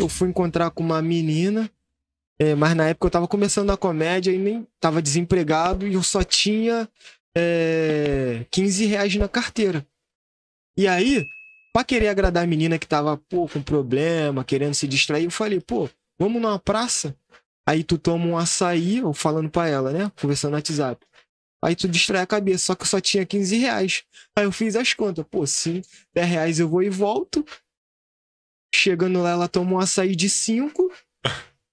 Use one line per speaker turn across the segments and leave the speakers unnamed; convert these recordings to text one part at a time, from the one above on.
eu fui encontrar com uma menina, é, mas na época eu tava começando a comédia e nem tava desempregado e eu só tinha é, 15 reais na carteira. E aí, pra querer agradar a menina que tava, pô, com problema, querendo se distrair, eu falei, pô, vamos numa praça? Aí tu toma um açaí, ou falando pra ela, né? Conversando no WhatsApp. Aí tu distrai a cabeça, só que eu só tinha 15 reais. Aí eu fiz as contas. Pô, sim, 10 reais eu vou e volto. Chegando lá, ela toma um açaí de 5.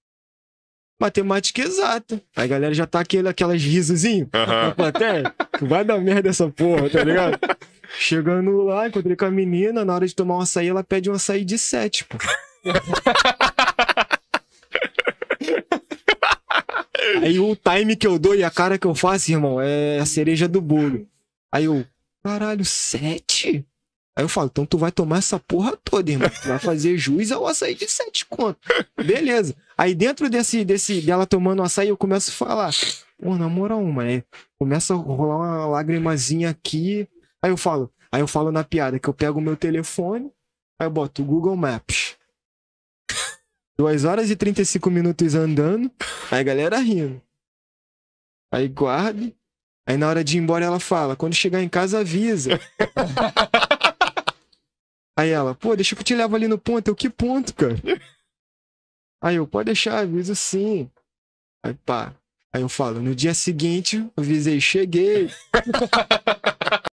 Matemática exata. Aí a galera já tá aquele, aquelas risozinho uhum. Até, Vai dar merda essa porra, tá ligado? Chegando lá, encontrei com a menina, na hora de tomar um açaí, ela pede um açaí de 7, pô. Aí o time que eu dou e a cara que eu faço, irmão, é a cereja do bolo. Aí eu, caralho, sete? Aí eu falo, então tu vai tomar essa porra toda, irmão. Tu vai fazer juiz ao açaí de sete contos, Beleza. Aí dentro desse, desse dela tomando açaí, eu começo a falar, pô, na moral, mano, começa a rolar uma lagrimazinha aqui. Aí eu falo, aí eu falo na piada que eu pego o meu telefone, aí eu boto Google Maps. 2 horas e 35 minutos andando, aí a galera rindo. Aí guarde. Aí na hora de ir embora ela fala, quando chegar em casa avisa. Aí ela, pô, deixa que eu te levo ali no ponto. Eu, que ponto, cara? Aí eu, pode deixar, aviso sim. Aí pá. Aí eu falo, no dia seguinte, avisei, cheguei.